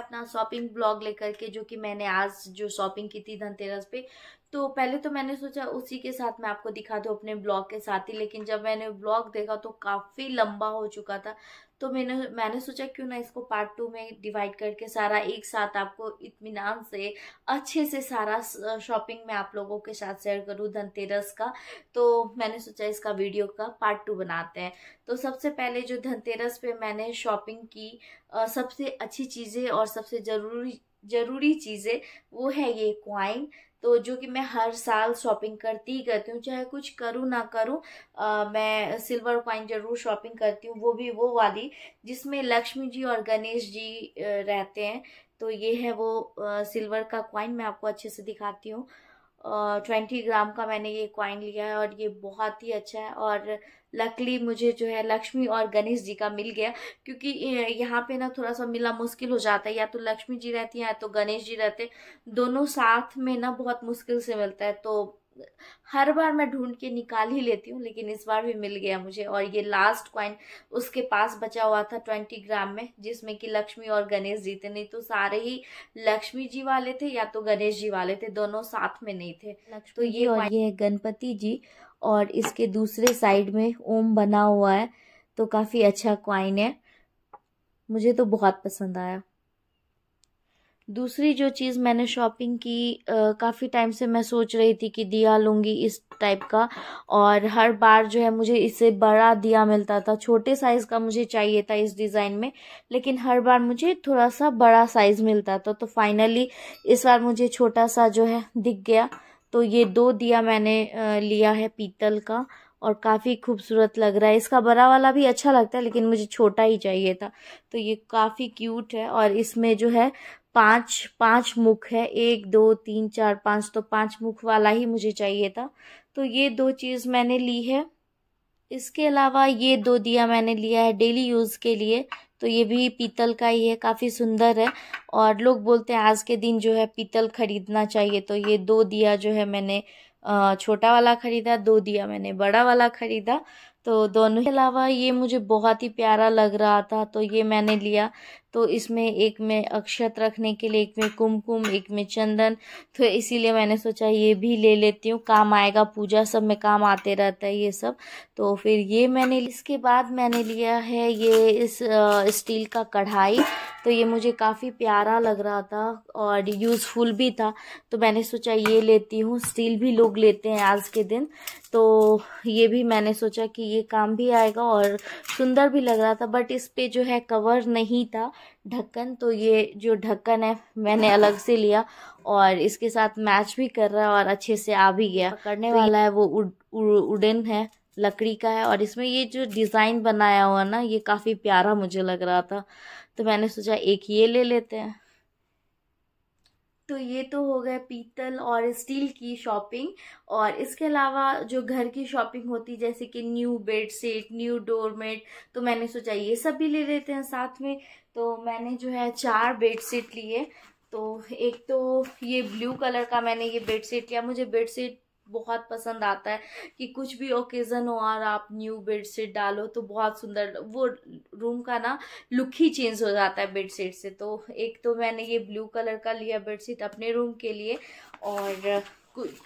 अपना shopping blog लेकर के जो कि मैंने आज जो शॉपिंग की थी धनतेरस पे तो पहले तो मैंने सोचा उसी के साथ मैं आपको दिखा दूँ अपने ब्लॉग के साथ ही लेकिन जब मैंने ब्लॉग देखा तो काफ़ी लंबा हो चुका था तो मैंने मैंने सोचा क्यों ना इसको पार्ट टू में डिवाइड करके सारा एक साथ आपको इतमान से अच्छे से सारा शॉपिंग मैं आप लोगों के साथ शेयर करूँ धनतेरस का तो मैंने सोचा इसका वीडियो का पार्ट टू बनाते हैं तो सबसे पहले जो धनतेरस पे मैंने शॉपिंग की सबसे अच्छी चीज़ें और सबसे ज़रूरी ज़रूरी चीज़ें वो है ये क्वाइन तो जो कि मैं हर साल शॉपिंग करती ही करती हूँ चाहे कुछ करूँ ना करूँ मैं सिल्वर कॉइन ज़रूर शॉपिंग करती हूँ वो भी वो वाली जिसमें लक्ष्मी जी और गणेश जी रहते हैं तो ये है वो सिल्वर का कॉइन मैं आपको अच्छे से दिखाती हूँ ट्वेंटी ग्राम का मैंने ये कॉइन लिया है और ये बहुत ही अच्छा है और लकली मुझे जो है लक्ष्मी और गणेश जी का मिल गया क्योंकि यहाँ पे ना थोड़ा सा मिला मुश्किल हो जाता है या तो लक्ष्मी जी रहती हैं या तो गणेश जी रहते दोनों साथ में ना बहुत मुश्किल से मिलता है तो हर बार मैं ढूंढ के निकाल ही लेती हूँ लेकिन इस बार भी मिल गया मुझे और ये लास्ट क्वाइन उसके पास बचा हुआ था ट्वेंटी ग्राम में जिसमें कि लक्ष्मी और गणेश जी थे नहीं तो सारे ही लक्ष्मी जी वाले थे या तो गणेश जी वाले थे दोनों साथ में नहीं थे तो ये और ये है गणपति जी और इसके दूसरे साइड में ओम बना हुआ है तो काफ़ी अच्छा क्वाइन है मुझे तो बहुत पसंद आया दूसरी जो चीज़ मैंने शॉपिंग की काफ़ी टाइम से मैं सोच रही थी कि दिया लूँगी इस टाइप का और हर बार जो है मुझे इससे बड़ा दिया मिलता था छोटे साइज़ का मुझे चाहिए था इस डिज़ाइन में लेकिन हर बार मुझे थोड़ा सा बड़ा साइज़ मिलता था तो फाइनली इस बार मुझे छोटा सा जो है दिख गया तो ये दो दिया मैंने लिया है पीतल का और काफ़ी खूबसूरत लग रहा है इसका बड़ा वाला भी अच्छा लगता है लेकिन मुझे छोटा ही चाहिए था तो ये काफ़ी क्यूट है और इसमें जो है पांच पांच मुख है एक दो तीन चार पांच तो पांच मुख वाला ही मुझे चाहिए था तो ये दो चीज़ मैंने ली है इसके अलावा ये दो दिया मैंने लिया है डेली यूज़ के लिए तो ये भी पीतल का ही है काफ़ी सुंदर है और लोग बोलते हैं आज के दिन जो है पीतल खरीदना चाहिए तो ये दो दिया जो है मैंने छोटा वाला ख़रीदा दो दिया मैंने बड़ा वाला ख़रीदा तो दोनों के अलावा ये मुझे बहुत ही प्यारा लग रहा था तो ये मैंने लिया तो इसमें एक में अक्षत रखने के लिए एक में कुमकुम -कुम, एक में चंदन तो इसीलिए मैंने सोचा ये भी ले लेती हूँ काम आएगा पूजा सब में काम आते रहता है ये सब तो फिर ये मैंने इसके बाद मैंने लिया है ये इस स्टील का कढ़ाई तो ये मुझे काफ़ी प्यारा लग रहा था और यूज़फुल भी था तो मैंने सोचा ये लेती हूँ स्टील भी लोग लेते हैं आज के दिन तो ये भी मैंने सोचा कि ये काम भी आएगा और सुंदर भी लग रहा था बट इस पर जो है कवर नहीं था ढक्कन तो ये जो ढक्कन है मैंने अलग से लिया और इसके साथ मैच भी कर रहा है और अच्छे से आ भी गया करने तो वाला है वो उड, उडन है लकड़ी का है और इसमें ये जो डिज़ाइन बनाया हुआ ना ये काफ़ी प्यारा मुझे लग रहा था तो मैंने सोचा एक ये ले लेते हैं तो ये तो हो गए पीतल और स्टील की शॉपिंग और इसके अलावा जो घर की शॉपिंग होती जैसे कि new bed set new doormat तो मैंने सोचा ये सब भी ले लेते हैं साथ में तो मैंने जो है चार बेड सेट लिए तो एक तो ये ब्लू कलर का मैंने ये बेड सेट लिया मुझे बेड सेट बहुत पसंद आता है कि कुछ भी ओकेज़न हो और आप न्यू बेडशीट डालो तो बहुत सुंदर वो रूम का ना लुक ही चेंज हो जाता है बेडशीट से तो एक तो मैंने ये ब्लू कलर का लिया बेडशीट अपने रूम के लिए और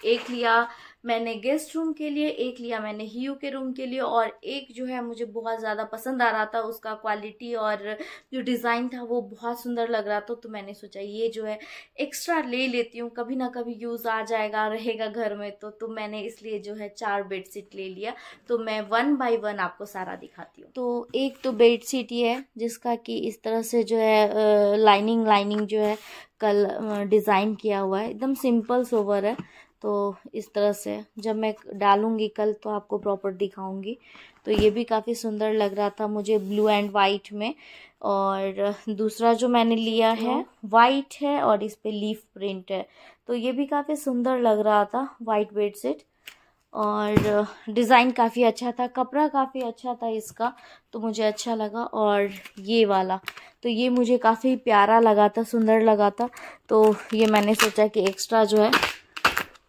एक लिया मैंने गेस्ट रूम के लिए एक लिया मैंने ही के रूम के लिए और एक जो है मुझे बहुत ज़्यादा पसंद आ रहा था उसका क्वालिटी और जो डिज़ाइन था वो बहुत सुंदर लग रहा था तो मैंने सोचा ये जो है एक्स्ट्रा ले लेती हूँ कभी ना कभी यूज़ आ जाएगा रहेगा घर में तो तो मैंने इसलिए जो है चार बेडशीट ले लिया तो मैं वन बाई वन आपको सारा दिखाती हूँ तो एक तो बेडशीट ये है जिसका कि इस तरह से जो है लाइनिंग लाइनिंग जो है कल डिज़ाइन किया हुआ है एकदम सिंपल सोवर है तो इस तरह से जब मैं डालूँगी कल तो आपको प्रॉपर दिखाऊँगी तो ये भी काफ़ी सुंदर लग रहा था मुझे ब्लू एंड वाइट में और दूसरा जो मैंने लिया तो है वाइट है और इस पर लीफ प्रिंट है तो ये भी काफ़ी सुंदर लग रहा था वाइट बेडशीट और डिज़ाइन काफ़ी अच्छा था कपड़ा काफ़ी अच्छा था इसका तो मुझे अच्छा लगा और ये वाला तो ये मुझे काफ़ी प्यारा लगा था सुंदर लगा था तो ये मैंने सोचा कि एक्स्ट्रा जो है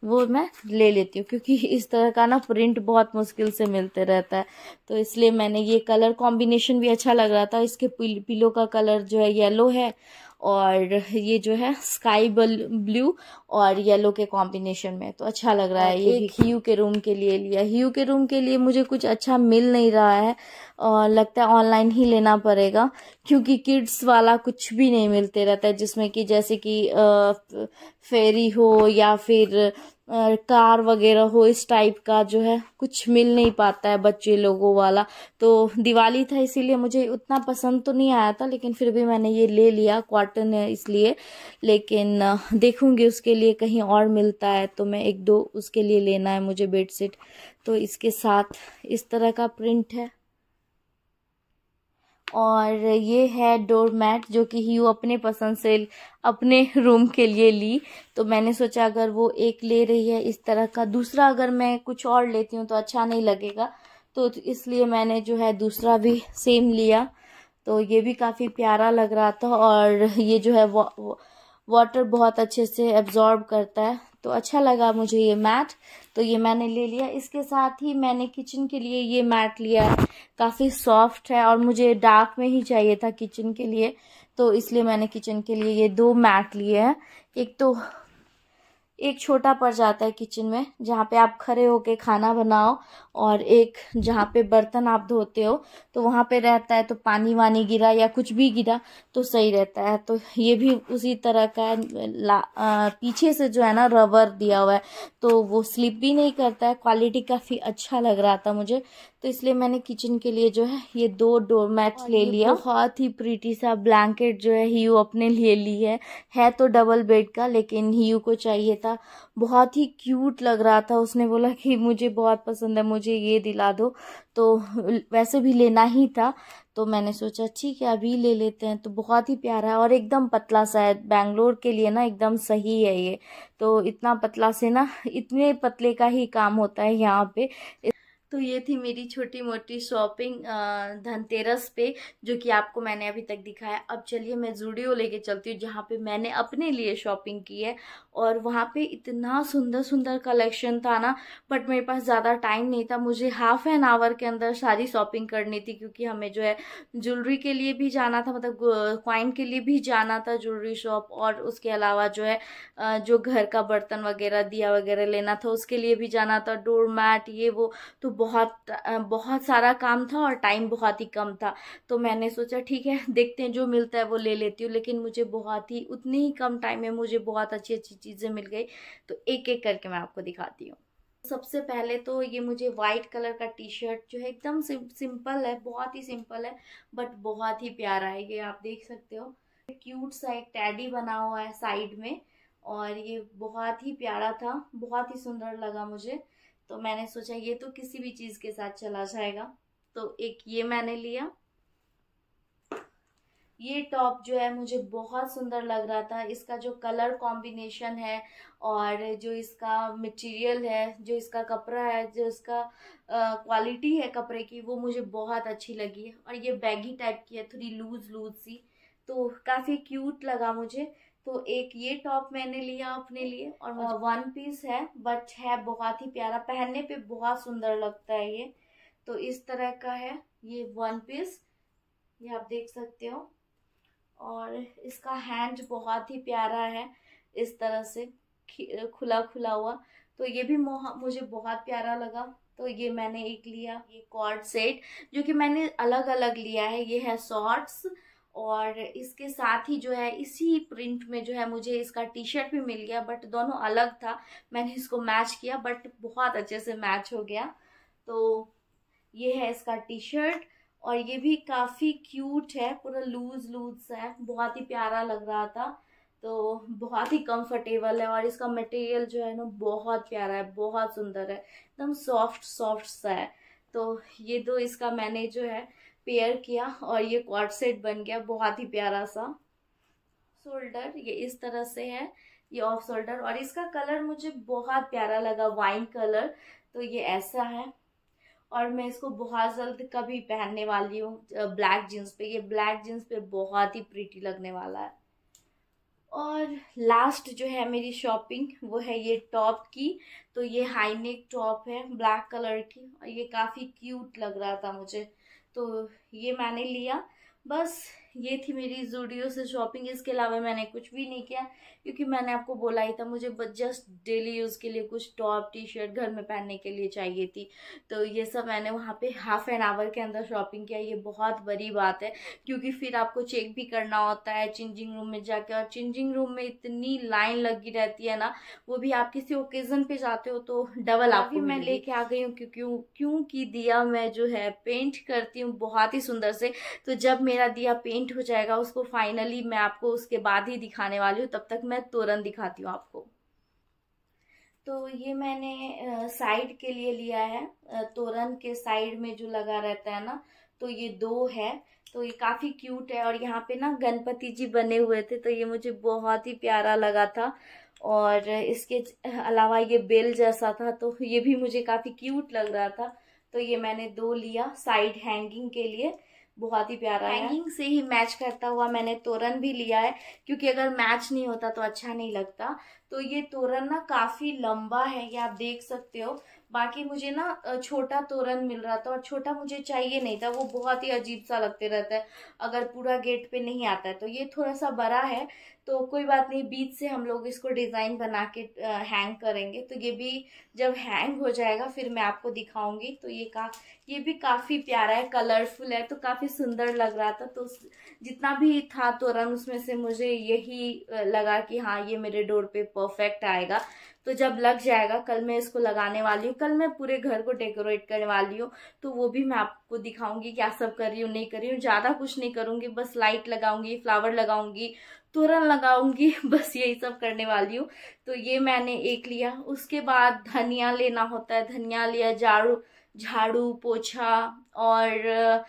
वो मैं ले लेती हूँ क्योंकि इस तरह का ना प्रिंट बहुत मुश्किल से मिलते रहता है तो इसलिए मैंने ये कलर कॉम्बिनेशन भी अच्छा लग रहा था इसके पिलो का कलर जो है येलो है और ये जो है स्काई ब्लू और येलो के कॉम्बिनेशन में तो अच्छा लग रहा है ये ह्यू के रूम के लिए लिया ह्यू के रूम के लिए मुझे कुछ अच्छा मिल नहीं रहा है और लगता है ऑनलाइन ही लेना पड़ेगा क्योंकि किड्स वाला कुछ भी नहीं मिलते रहता है जिसमें कि जैसे कि फेरी हो या फिर कार वगैरह हो इस टाइप का जो है कुछ मिल नहीं पाता है बच्चे लोगों वाला तो दिवाली था इसीलिए मुझे उतना पसंद तो नहीं आया था लेकिन फिर भी मैंने ये ले लिया कॉटन है इसलिए लेकिन देखूंगी उसके लिए कहीं और मिलता है तो मैं एक दो उसके लिए लेना है मुझे बेडशीट तो इसके साथ इस तरह का प्रिंट है और ये है डोर मैट जो कि ही अपने पसंद से अपने रूम के लिए ली तो मैंने सोचा अगर वो एक ले रही है इस तरह का दूसरा अगर मैं कुछ और लेती हूँ तो अच्छा नहीं लगेगा तो इसलिए मैंने जो है दूसरा भी सेम लिया तो ये भी काफ़ी प्यारा लग रहा था और ये जो है वाटर बहुत अच्छे से एब्जॉर्ब करता है तो अच्छा लगा मुझे ये मैट तो ये मैंने ले लिया इसके साथ ही मैंने किचन के लिए ये मैट लिया है काफ़ी सॉफ्ट है और मुझे डार्क में ही चाहिए था किचन के लिए तो इसलिए मैंने किचन के लिए ये दो मैट लिए हैं एक तो एक छोटा पड़ जाता है किचन में जहाँ पे आप खड़े होके खाना बनाओ और एक जहाँ पे बर्तन आप धोते हो तो वहाँ पे रहता है तो पानी वानी गिरा या कुछ भी गिरा तो सही रहता है तो ये भी उसी तरह का ला, आ, पीछे से जो है ना रबर दिया हुआ है तो वो स्लिप भी नहीं करता है क्वालिटी काफ़ी अच्छा लग रहा था मुझे तो इसलिए मैंने किचन के लिए जो है ये दो डोर मैट ले लिया तो बहुत ही प्रीटी सा ब्लैंकेट जो है ही अपने लिए ली है, है तो डबल बेड का लेकिन हीयू को चाहिए था था बहुत ही क्यूट लग रहा था उसने बोला कि मुझे बहुत पसंद है मुझे ये दिला दो तो वैसे भी लेना ही था तो मैंने सोचा ठीक है अभी ले लेते हैं तो बहुत ही प्यारा है और एकदम पतला सा है बैंगलोर के लिए ना एकदम सही है ये तो इतना पतला से ना इतने पतले का ही काम होता है यहाँ पे तो ये थी मेरी छोटी मोटी शॉपिंग धनतेरस पे जो कि आपको मैंने अभी तक दिखाया अब चलिए मैं जूडियो लेके चलती हूँ जहाँ पे मैंने अपने लिए शॉपिंग की है और वहाँ पे इतना सुंदर सुंदर कलेक्शन था ना बट मेरे पास ज़्यादा टाइम नहीं था मुझे हाफ एन आवर के अंदर सारी शॉपिंग करनी थी क्योंकि हमें जो है ज्वेलरी के लिए भी जाना था मतलब क्वाइन के लिए भी जाना था ज्वेलरी शॉप और उसके अलावा जो है जो घर का बर्तन वगैरह दिया वगैरह लेना था उसके लिए भी जाना था डोर मैट ये वो तो बहुत बहुत सारा काम था और टाइम बहुत ही कम था तो मैंने सोचा ठीक है देखते हैं जो मिलता है वो ले लेती हूँ लेकिन मुझे बहुत ही उतनी ही कम टाइम में मुझे बहुत अच्छी अच्छी चीज़ें मिल गई तो एक एक करके मैं आपको दिखाती हूँ सबसे पहले तो ये मुझे वाइट कलर का टी शर्ट जो है एकदम सिंपल है बहुत ही सिंपल है बट बहुत ही प्यारा है ये आप देख सकते हो क्यूट सा एक टैडी बना हुआ है साइड में और ये बहुत ही प्यारा था बहुत ही सुंदर लगा मुझे तो मैंने सोचा ये तो किसी भी चीज़ के साथ चला जाएगा तो एक ये मैंने लिया ये टॉप जो है मुझे बहुत सुंदर लग रहा था इसका जो कलर कॉम्बिनेशन है और जो इसका मटेरियल है जो इसका कपड़ा है जो इसका क्वालिटी है कपड़े की वो मुझे बहुत अच्छी लगी और ये बैगी टाइप की है थोड़ी लूज लूज सी तो काफ़ी क्यूट लगा मुझे तो एक ये टॉप मैंने लिया अपने लिए और वन अच्छा। पीस है बट है बहुत ही प्यारा पहनने पर बहुत सुंदर लगता है ये तो इस तरह का है ये वन पीस ये आप देख सकते हो और इसका हैंड बहुत ही प्यारा है इस तरह से खुला खुला हुआ तो ये भी मुझे बहुत प्यारा लगा तो ये मैंने एक लिया ये कॉर्ड सेट जो कि मैंने अलग अलग लिया है ये है शॉर्ट्स और इसके साथ ही जो है इसी प्रिंट में जो है मुझे इसका टी शर्ट भी मिल गया बट दोनों अलग था मैंने इसको मैच किया बट बहुत अच्छे से मैच हो गया तो ये है इसका टी शर्ट और ये भी काफ़ी क्यूट है पूरा लूज लूज सा है बहुत ही प्यारा लग रहा था तो बहुत ही कंफर्टेबल है और इसका मटेरियल जो है ना बहुत प्यारा है बहुत सुंदर है एकदम सॉफ्ट सॉफ्ट सा है तो ये दो तो इसका मैंने जो है पेयर किया और ये क्वार सेट बन गया बहुत ही प्यारा सा शोल्डर ये इस तरह से है ये ऑफ शोल्डर और इसका कलर मुझे बहुत प्यारा लगा वाइन कलर तो ये ऐसा है और मैं इसको बहुत जल्द कभी पहनने वाली हूँ ब्लैक जीन्स पे ये ब्लैक जीन्स पे बहुत ही प्रीटी लगने वाला है और लास्ट जो है मेरी शॉपिंग वो है ये टॉप की तो ये हाई नेक टॉप है ब्लैक कलर की और ये काफ़ी क्यूट लग रहा था मुझे तो ये मैंने लिया बस ये थी मेरी जूडियो से शॉपिंग इसके अलावा मैंने कुछ भी नहीं किया क्योंकि मैंने आपको बोला ही था मुझे जस्ट डेली यूज़ के लिए कुछ टॉप टी शर्ट घर में पहनने के लिए चाहिए थी तो ये सब मैंने वहाँ पे हाफ एन आवर के अंदर शॉपिंग किया ये बहुत बड़ी बात है क्योंकि फिर आपको चेक भी करना होता है चेंजिंग रूम में जाके और चेंजिंग रूम में इतनी लाइन लगी रहती है ना वो भी आप किसी ओकेज़न पर जाते हो तो डबल आप भी मैं लेके आ गई हूँ क्योंकि क्योंकि दिया मैं जो है पेंट करती हूँ बहुत ही सुंदर से तो जब मेरा दिया पेंट पेंट हो जाएगा उसको फाइनली मैं आपको उसके बाद ही दिखाने वाली हूँ तब तक मैं तुरंत दिखाती हूँ आपको तो ये मैंने साइड के लिए लिया है तोरण के साइड में जो लगा रहता है ना तो ये दो है तो ये काफ़ी क्यूट है और यहाँ पे ना गणपति जी बने हुए थे तो ये मुझे बहुत ही प्यारा लगा था और इसके अलावा ये बेल जैसा था तो ये भी मुझे काफ़ी क्यूट लग रहा था तो ये मैंने दो लिया साइड हैंगिंग के लिए बहुत ही प्यारा है हैंगिंग से ही मैच करता हुआ मैंने तोरण भी लिया है क्योंकि अगर मैच नहीं होता तो अच्छा नहीं लगता तो ये तोरण ना काफ़ी लंबा है ये आप देख सकते हो बाकी मुझे ना छोटा तोरण मिल रहा था और छोटा मुझे चाहिए नहीं था वो बहुत ही अजीब सा लगते रहता है अगर पूरा गेट पे नहीं आता है तो ये थोड़ा सा बड़ा है तो कोई बात नहीं बीच से हम लोग इसको डिज़ाइन बना के हैंग करेंगे तो ये भी जब हैंग हो जाएगा फिर मैं आपको दिखाऊंगी तो ये का ये भी काफ़ी प्यारा है कलरफुल है तो काफ़ी सुंदर लग रहा था तो जितना भी था तोरण उसमें से मुझे यही लगा कि हाँ ये मेरे डोर पे परफेक्ट आएगा तो जब लग जाएगा कल मैं इसको लगाने वाली हूँ कल मैं पूरे घर को डेकोरेट करने वाली हूँ तो वो भी मैं आपको दिखाऊंगी क्या सब कर रही हूँ नहीं कर रही हूँ ज़्यादा कुछ नहीं करूँगी बस लाइट लगाऊंगी फ्लावर लगाऊंगी तुरन लगाऊंगी बस यही सब करने वाली हूँ तो ये मैंने एक लिया उसके बाद धनिया लेना होता है धनिया लिया झाड़ू झाड़ू पोछा और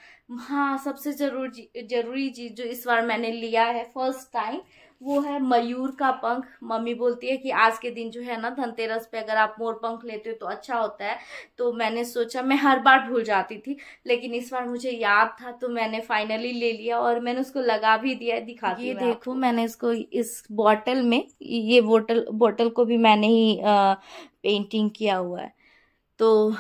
हाँ सबसे जरूरी जरूरी चीज़ जो इस बार मैंने लिया है फर्स्ट टाइम वो है मयूर का पंख मम्मी बोलती है कि आज के दिन जो है ना धनतेरस पे अगर आप मोर पंख लेते हो तो अच्छा होता है तो मैंने सोचा मैं हर बार भूल जाती थी लेकिन इस बार मुझे याद था तो मैंने फाइनली ले लिया और मैंने उसको लगा भी दिया दिखा ये देखो मैंने इसको इस बॉटल में ये बोटल बोटल को भी मैंने ही आ, पेंटिंग किया हुआ है तो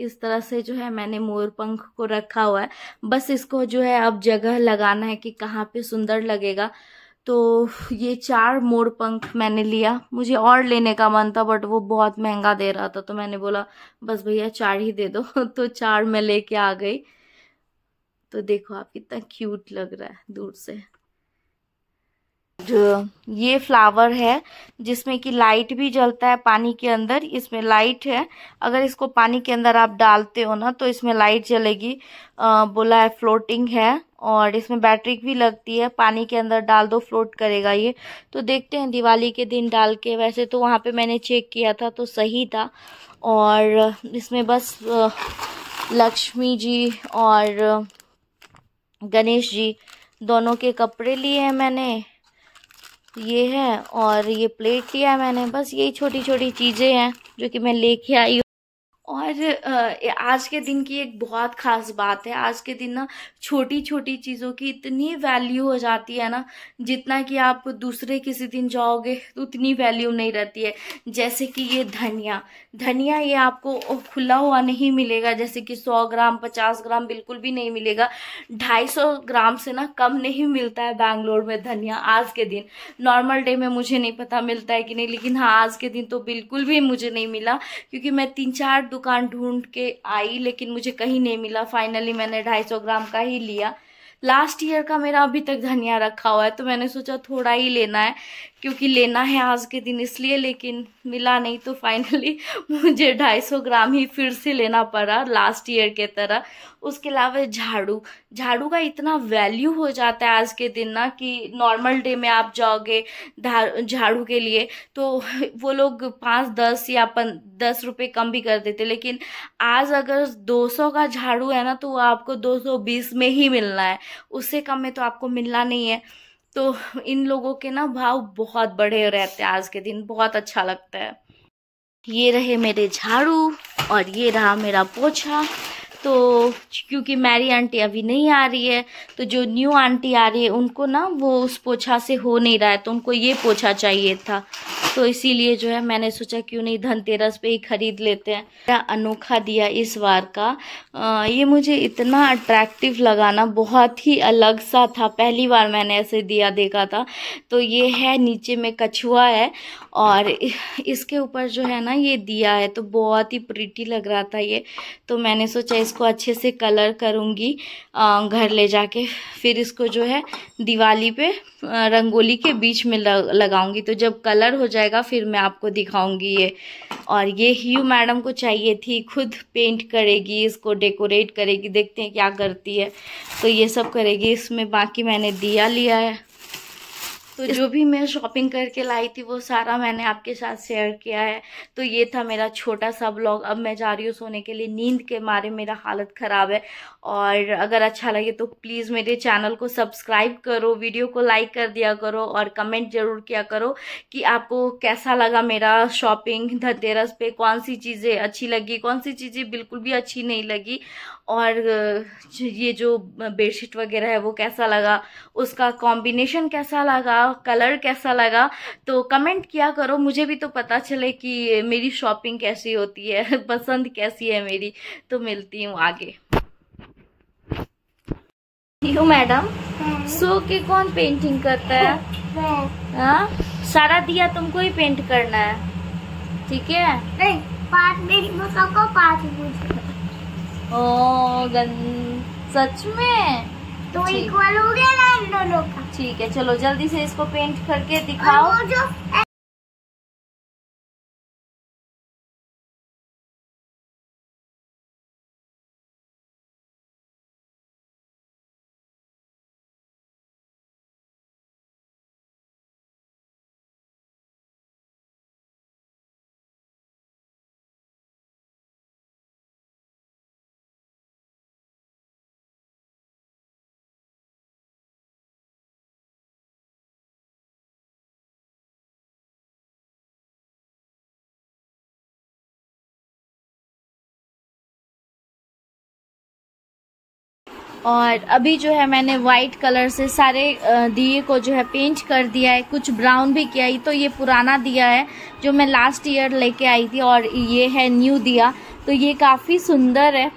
इस तरह से जो है मैंने मोर पंख को रखा हुआ है बस इसको जो है अब जगह लगाना है कि कहाँ पे सुंदर लगेगा तो ये चार मोर पंख मैंने लिया मुझे और लेने का मन था बट वो बहुत महंगा दे रहा था तो मैंने बोला बस भैया चार ही दे दो तो चार मैं लेके आ गई तो देखो आप कितना क्यूट लग रहा है दूर से जो ये फ्लावर है जिसमें कि लाइट भी जलता है पानी के अंदर इसमें लाइट है अगर इसको पानी के अंदर आप डालते हो ना तो इसमें लाइट जलेगी आ, बोला है फ्लोटिंग है और इसमें बैटरी भी लगती है पानी के अंदर डाल दो फ्लोट करेगा ये तो देखते हैं दिवाली के दिन डाल के वैसे तो वहाँ पे मैंने चेक किया था तो सही था और इसमें बस लक्ष्मी जी और गणेश जी दोनों के कपड़े लिए हैं मैंने ये है और ये प्लेट लिया है मैंने बस यही छोटी छोटी चीज़ें हैं जो कि मैं लेके आई और आज के दिन की एक बहुत खास बात है आज के दिन ना छोटी छोटी चीज़ों की इतनी वैल्यू हो जाती है ना जितना कि आप दूसरे किसी दिन जाओगे तो उतनी वैल्यू नहीं रहती है जैसे कि ये धनिया धनिया ये आपको खुला हुआ नहीं मिलेगा जैसे कि 100 ग्राम 50 ग्राम बिल्कुल भी नहीं मिलेगा 250 ग्राम से ना कम नहीं मिलता है बैंगलोर में धनिया आज के दिन नॉर्मल डे में मुझे नहीं पता मिलता है कि नहीं लेकिन हाँ आज के दिन तो बिल्कुल भी मुझे नहीं मिला क्योंकि मैं तीन चार दुकान ढूंढ के आई लेकिन मुझे कहीं नहीं मिला फाइनली मैंने 250 ग्राम का ही लिया लास्ट ईयर का मेरा अभी तक धनिया रखा हुआ है तो मैंने सोचा थोड़ा ही लेना है क्योंकि लेना है आज के दिन इसलिए लेकिन मिला नहीं तो फाइनली मुझे 250 ग्राम ही फिर से लेना पड़ा लास्ट ईयर के तरह उसके अलावा झाड़ू झाड़ू का इतना वैल्यू हो जाता है आज के दिन ना कि नॉर्मल डे में आप जाओगे झाड़ू के लिए तो वो लोग पाँच दस या पन दस रुपये कम भी कर देते लेकिन आज अगर 200 का झाड़ू है ना तो वो आपको 220 में ही मिलना है उससे कम में तो आपको मिलना नहीं है तो इन लोगों के ना भाव बहुत बढ़े रहते हैं आज के दिन बहुत अच्छा लगता है ये रहे मेरे झाड़ू और ये रहा मेरा पोछा तो क्योंकि मैरी आंटी अभी नहीं आ रही है तो जो न्यू आंटी आ रही है उनको ना वो उस पोछा से हो नहीं रहा है तो उनको ये पोछा चाहिए था तो इसीलिए जो है मैंने सोचा क्यों नहीं धनतेरस पे ही खरीद लेते हैं मेरा अनोखा दिया इस बार का आ, ये मुझे इतना अट्रैक्टिव लगाना बहुत ही अलग सा था पहली बार मैंने ऐसे दिया देखा था तो ये है नीचे में कछुआ है और इसके ऊपर जो है ना ये दिया है तो बहुत ही प्रिटी लग रहा था ये तो मैंने सोचा इसको इसको अच्छे से कलर करूँगी घर ले जाके फिर इसको जो है दिवाली पे रंगोली के बीच में लगाऊंगी तो जब कलर हो जाएगा फिर मैं आपको दिखाऊंगी ये और ये ह्यू मैडम को चाहिए थी खुद पेंट करेगी इसको डेकोरेट करेगी देखते हैं क्या करती है तो ये सब करेगी इसमें बाकी मैंने दिया लिया है तो जो भी मैं शॉपिंग करके लाई थी वो सारा मैंने आपके साथ शेयर किया है तो ये था मेरा छोटा सा ब्लॉग अब मैं जा रही हूँ सोने के लिए नींद के मारे मेरा हालत ख़राब है और अगर अच्छा लगे तो प्लीज़ मेरे चैनल को सब्सक्राइब करो वीडियो को लाइक कर दिया करो और कमेंट ज़रूर किया करो कि आपको कैसा लगा मेरा शॉपिंग धनतेरस पे कौन सी चीज़ें अच्छी लगी कौन सी चीज़ें बिल्कुल भी अच्छी नहीं लगी और ये जो बेडशीट वगैरह है वो कैसा लगा उसका कॉम्बिनेशन कैसा लगा कलर कैसा लगा तो कमेंट किया करो मुझे भी तो पता चले कि मेरी शॉपिंग कैसी होती है पसंद कैसी है मेरी तो मिलती हूँ आगे मैडम हाँ। सो के कौन पेंटिंग करता है हाँ सारा दिया तुमको ही पेंट करना है ठीक है नहीं पाँच मेरी को पाँच मुझे ओ गन सच में तो इक्वल हो गया ना इन दोनों का ठीक है चलो जल्दी से इसको पेंट करके दिखाओ और अभी जो है मैंने वाइट कलर से सारे दिए को जो है पेंट कर दिया है कुछ ब्राउन भी किया है तो ये पुराना दिया है जो मैं लास्ट ईयर लेके आई थी और ये है न्यू दिया तो ये काफ़ी सुंदर है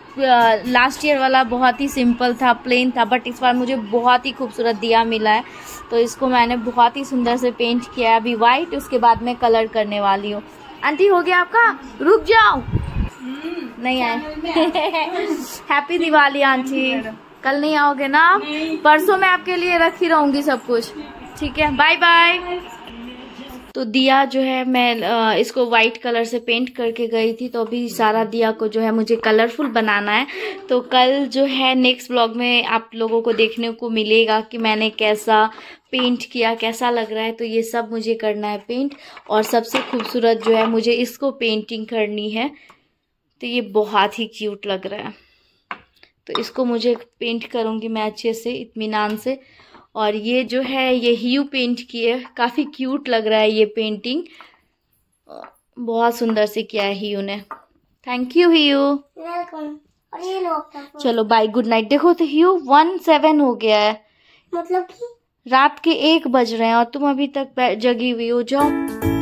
लास्ट ईयर वाला बहुत ही सिंपल था प्लेन था बट इस बार मुझे बहुत ही खूबसूरत दिया मिला है तो इसको मैंने बहुत ही सुंदर से पेंट किया है अभी वाइट उसके बाद मैं कलर करने वाली हूँ आंटी हो गया आपका रुक जाओ हम्म, नहीं आए हैप्पी दिवाली आंटी कल नहीं आओगे ना आप परसों मैं आपके लिए रख ही रहूंगी सब कुछ ठीक है बाय बाय तो दिया जो है मैं इसको व्हाइट कलर से पेंट करके गई थी तो अभी सारा दिया को जो है मुझे कलरफुल बनाना है तो कल जो है नेक्स्ट ब्लॉग में आप लोगों को देखने को मिलेगा कि मैंने कैसा पेंट किया कैसा लग रहा है तो ये सब मुझे करना है पेंट और सबसे खूबसूरत जो है मुझे इसको पेंटिंग करनी है तो ये बहुत ही क्यूट लग रहा है तो इसको मुझे पेंट करूँगी मैं अच्छे से इतमान से और ये जो है ये ह्यू पेंट की है काफ़ी क्यूट लग रहा है ये पेंटिंग बहुत सुंदर से किया है ह्यू ने थैंक यू ह्यू चलो बाय गुड नाइट देखो तो ह्यू वन सेवन हो गया है मतलब कि रात के एक बज रहे हैं और तुम अभी तक जगी हुई हो जाओ